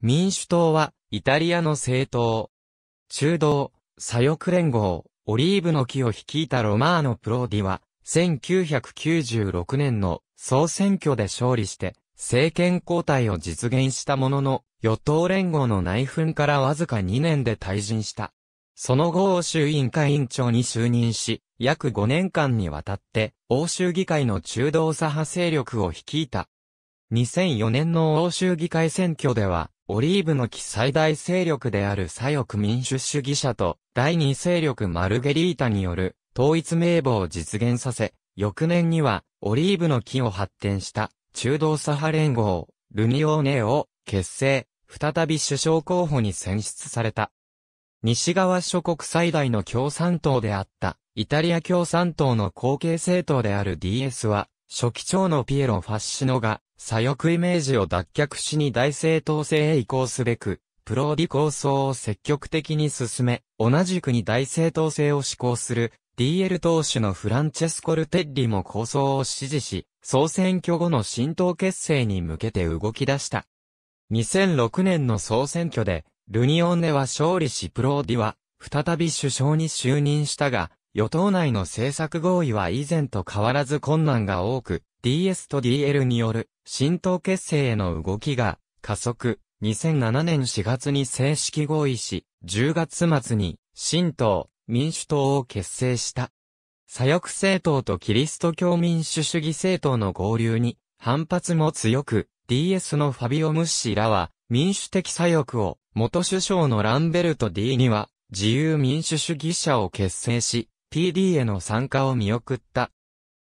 民主党は、イタリアの政党。中道、左翼連合、オリーブの木を率いたロマーノ・プローディは、1996年の総選挙で勝利して、政権交代を実現したものの、与党連合の内紛からわずか2年で退陣した。その後、欧州委員会委員長に就任し、約5年間にわたって、欧州議会の中道左派勢力を率いた。2004年の欧州議会選挙では、オリーブの木最大勢力である左翼民主主義者と第二勢力マルゲリータによる統一名簿を実現させ、翌年にはオリーブの木を発展した中道左派連合、ルニオーネを結成、再び首相候補に選出された。西側諸国最大の共産党であった、イタリア共産党の後継政党である DS は、初期長のピエロ・ファッシノが、左翼イメージを脱却しに大政党制へ移行すべく、プローディ構想を積極的に進め、同じくに大政党制を施行する、DL 党首のフランチェスコ・ルテッリも構想を支持し、総選挙後の新党結成に向けて動き出した。2006年の総選挙で、ルニオンネは勝利しプローディは、再び首相に就任したが、与党内の政策合意は以前と変わらず困難が多く、DS と DL による新党結成への動きが加速、2007年4月に正式合意し、10月末に新党、民主党を結成した。左翼政党とキリスト教民主主義政党の合流に反発も強く、DS のファビオ・ムッシーらは民主的左翼を元首相のランベルト D には自由民主主義者を結成し、PD への参加を見送った。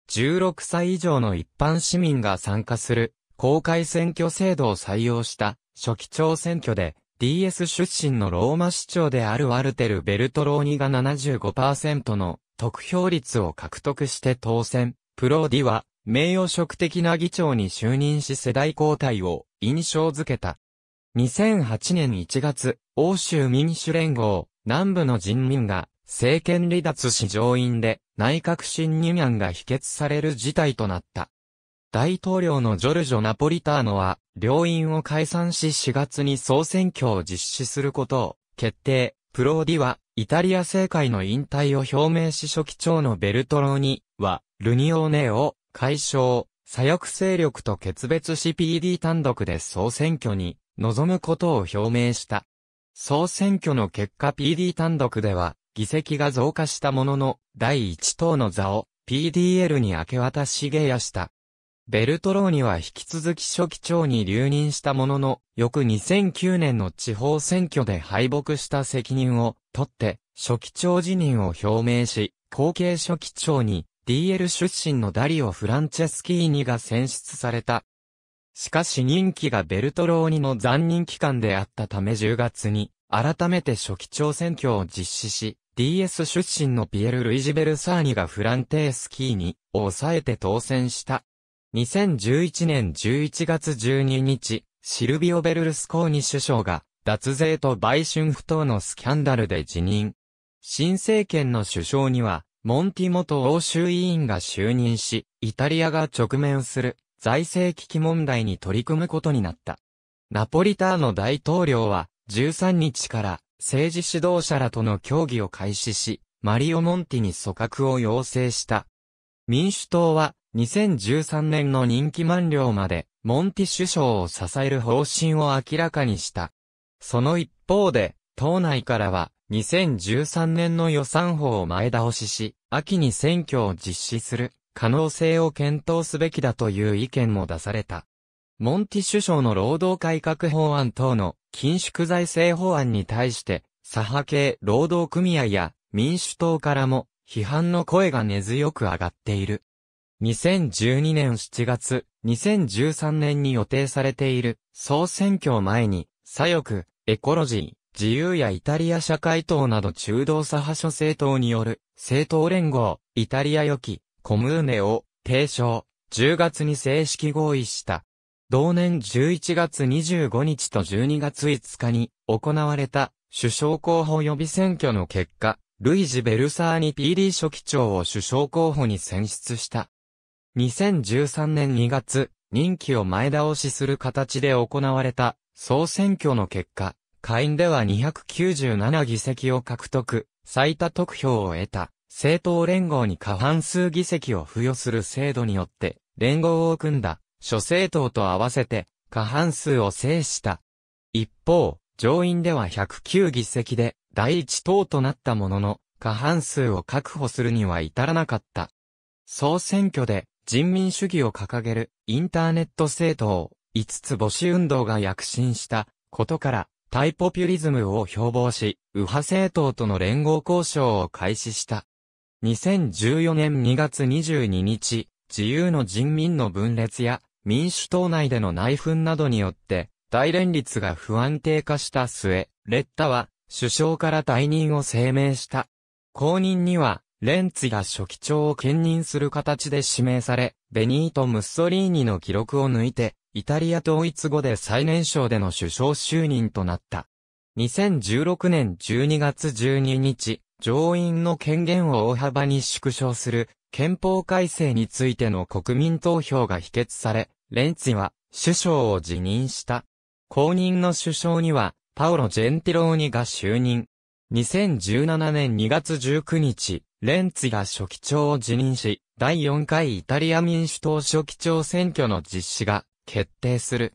16歳以上の一般市民が参加する公開選挙制度を採用した初期長選挙で DS 出身のローマ市長であるワルテル・ベルトローニが75%の得票率を獲得して当選。プロディは名誉職的な議長に就任し世代交代を印象づけた。2008年1月、欧州民主連合、南部の人民が政権離脱し上院で内閣審議案が否決される事態となった。大統領のジョルジョ・ナポリターノは、両院を解散し4月に総選挙を実施することを決定。プローディは、イタリア政界の引退を表明し初期長のベルトローニは、ルニオーネを解消、左翼勢力と決別し PD 単独で総選挙に臨むことを表明した。総選挙の結果 PD 単独では、議席が増加したものの、第一党の座を PDL に明け渡し下野した。ベルトローニは引き続き初期長に留任したものの、翌2009年の地方選挙で敗北した責任を取って、初期長辞任を表明し、後継初期長に DL 出身のダリオ・フランチェスキーニが選出された。しかし任期がベルトローニの残任期間であったため10月に改めて初期長選挙を実施し、DS 出身のピエル・ルイジ・ベルサーニがフランテースキーにを抑えて当選した。2011年11月12日、シルビオ・ベルルスコーニ首相が、脱税と売春不当のスキャンダルで辞任。新政権の首相には、モンティ元欧州委員が就任し、イタリアが直面する財政危機問題に取り組むことになった。ナポリターの大統領は、13日から政治指導者らとの協議を開始し、マリオ・モンティに組閣を要請した。民主党は2013年の任期満了までモンティ首相を支える方針を明らかにした。その一方で、党内からは2013年の予算法を前倒しし、秋に選挙を実施する可能性を検討すべきだという意見も出された。モンティ首相の労働改革法案等の緊縮財政法案に対して、左派系労働組合や民主党からも批判の声が根強く上がっている。2012年7月、2013年に予定されている総選挙を前に、左翼、エコロジー、自由やイタリア社会党など中道左派諸政党による政党連合、イタリア予期、コムーネを提唱、10月に正式合意した同年11月25日と12月5日に行われた首相候補予備選挙の結果、ルイジ・ベルサーニ PD 書記長を首相候補に選出した。2013年2月、任期を前倒しする形で行われた総選挙の結果、下院では297議席を獲得、最多得票を得た、政党連合に過半数議席を付与する制度によって、連合を組んだ諸政党と合わせて過半数を制した。一方、上院では109議席で第一党となったものの、過半数を確保するには至らなかった。総選挙で人民主義を掲げるインターネット政党、5つ母子運動が躍進したことから、タイポピュリズムを標榜し、右派政党との連合交渉を開始した。2014年2月22日、自由の人民の分裂や民主党内での内紛などによって、大連立が不安定化した末、レッタは、首相から退任を声明した。後任には、レンツィが書記長を兼任する形で指名され、ベニート・ムッソリーニの記録を抜いて、イタリア統一後で最年少での首相就任となった。2016年12月12日、上院の権限を大幅に縮小する憲法改正についての国民投票が否決され、レンツィは首相を辞任した。後任の首相には、パオロ・ジェンティローニが就任。2017年2月19日、レンツィが初期長を辞任し、第4回イタリア民主党初期長選挙の実施が決定する。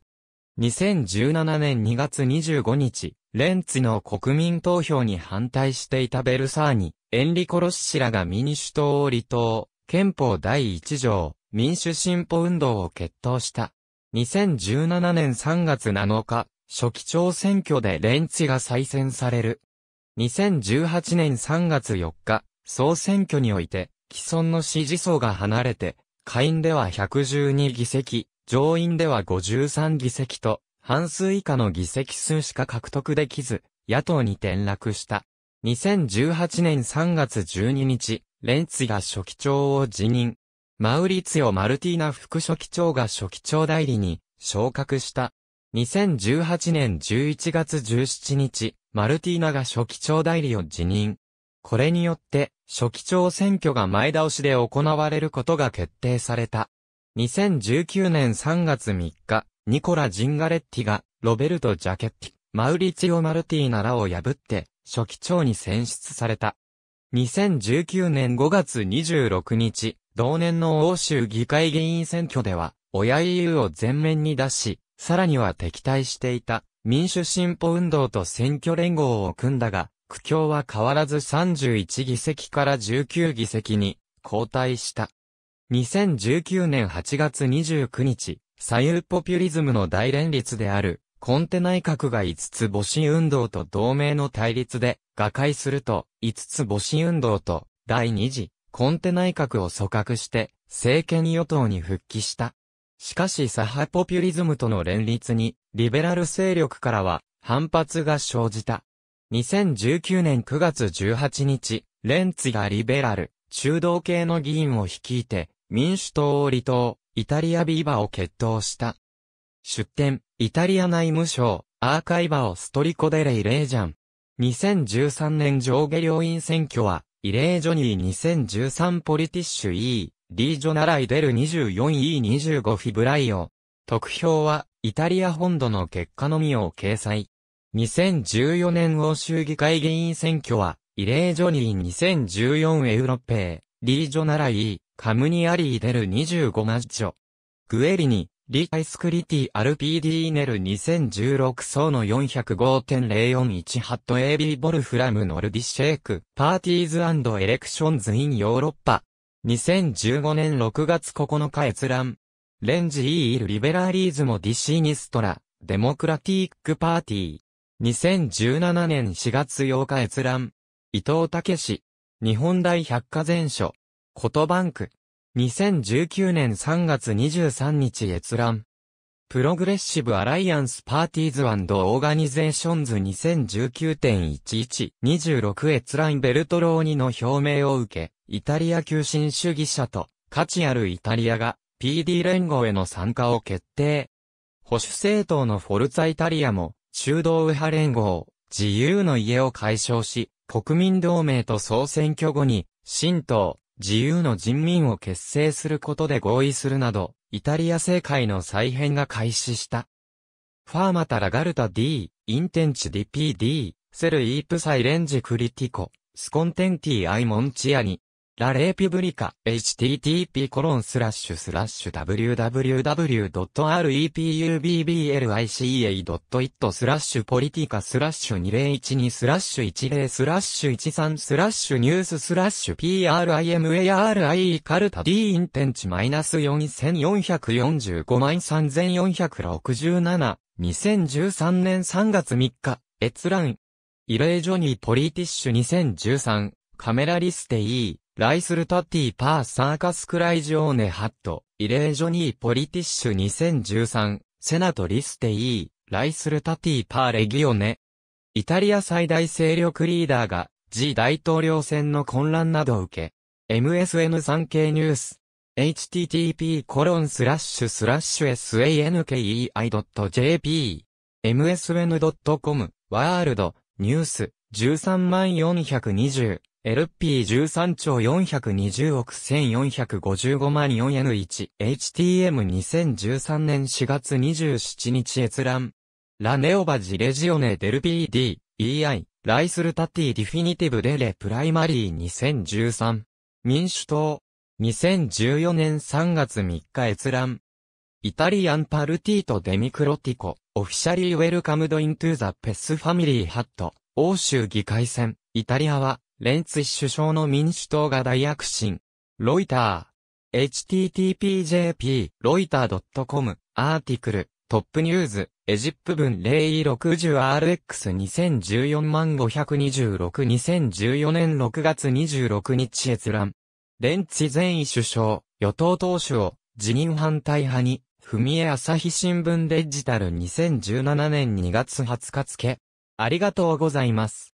2017年2月25日、レンツィの国民投票に反対していたベルサーニ、エンリコ・ロッシらが民主党を離党、憲法第1条、民主進歩運動を決闘した。2017年3月7日、初期長選挙でレンチが再選される。2018年3月4日、総選挙において、既存の支持層が離れて、下院では112議席、上院では53議席と、半数以下の議席数しか獲得できず、野党に転落した。2018年3月12日、レンツが初期長を辞任。マウリツィオ・マルティーナ副書記長が書記長代理に昇格した。2018年11月17日、マルティーナが書記長代理を辞任。これによって、書記長選挙が前倒しで行われることが決定された。2019年3月3日、ニコラ・ジンガレッティが、ロベルト・ジャケッティ、マウリツィオ・マルティーナらを破って、書記長に選出された。2019年5月26日、同年の欧州議会議員選挙では、親 EU を前面に出し、さらには敵対していた民主進歩運動と選挙連合を組んだが、苦境は変わらず31議席から19議席に後退した。2019年8月29日、左右ポピュリズムの大連立である、コンテ内閣が5つ母子運動と同盟の対立で、瓦解すると、5つ母子運動と、第2次コンテ内閣を組閣して、政権与党に復帰した。しかし左派ポピュリズムとの連立に、リベラル勢力からは、反発が生じた。2019年9月18日、レンツィがリベラル、中道系の議員を率いて、民主党を離党、イタリアビーバを決闘した。出展、イタリア内務省、アーカイバをストリコデレイレージャン。2013年上下両院選挙は、イレージョニー2013ポリティッシュ E、リージョナライデル 24E25 フィブライオ。特評は、イタリア本土の結果のみを掲載。2014年欧州議会議員選挙は、イレージョニー2014エウロペー、リージョナライー、カムニアリーデル25マッジョ。グエリニ、リアイスクリティアルピーディーネル2016層の405.041ハット AB ボルフラムノルディシェイクパーティーズエレクションズインヨーロッパ2015年6月9日閲覧レンジイールリベラリーズモディシーニストラデモクラティックパーティー2017年4月8日閲覧伊藤武史日本大百科全書コトバンク2019年3月23日閲覧。プログレッシブ・アライアンス・パーティーズ・オーガニゼーションズ2019.11-26閲覧ベルトローニの表明を受け、イタリア急進主義者と価値あるイタリアが PD 連合への参加を決定。保守政党のフォルツァ・イタリアも中道右派連合、自由の家を解消し、国民同盟と総選挙後に、新党、自由の人民を結成することで合意するなど、イタリア政界の再編が開始した。ファーマタラガルタ D、インテンチ d PD、セルイープサイレンジクリティコ、スコンテンティアイモンチアニ、ラレーピブリカ、http://www.repubblica.it コロンススララッッシシュュスラッシュポリティカスラッシュ2012スラッシュ10スラッシュ13スラッシュニューススラッシュ PRIMARIE カルタ D インテンチマイナス4445万3467 2013年3月3日、閲覧。ジョニーポリティッシュ2013。カメラリステイー、ライスルタティパーサーカスクライジオーネハット、イレージョニーポリティッシュ2013、セナトリステイー、ライスルタティパーレギオネ。イタリア最大勢力リーダーが、G 大統領選の混乱などを受け、MSN3 経ニュース、http コロンスラッシュスラッシュ sankei.jp msn.com ワールドニュース13万 420LP13 兆420億1455万 4N1HTM2013 年4月27日閲覧ラネオバジレジオネデル PD EI ライスルタティディフィニティブレレプライマリー2013民主党2014年3月3日閲覧イタリアンパルティートデミクロティコオフィシャリーウェルカムドイントゥザペスファミリーハット欧州議会選、イタリアは、レンツィ首相の民主党が大躍進。ロイター。httpjp, ロイター .com、アーティクル、トップニューズ、エジプ文 0E60RX2014 万526 2014年6月26日閲覧。レンツィ前位首相、与党党首を辞任反対派に、踏み絵朝日新聞デジタル2017年2月20日付。ありがとうございます。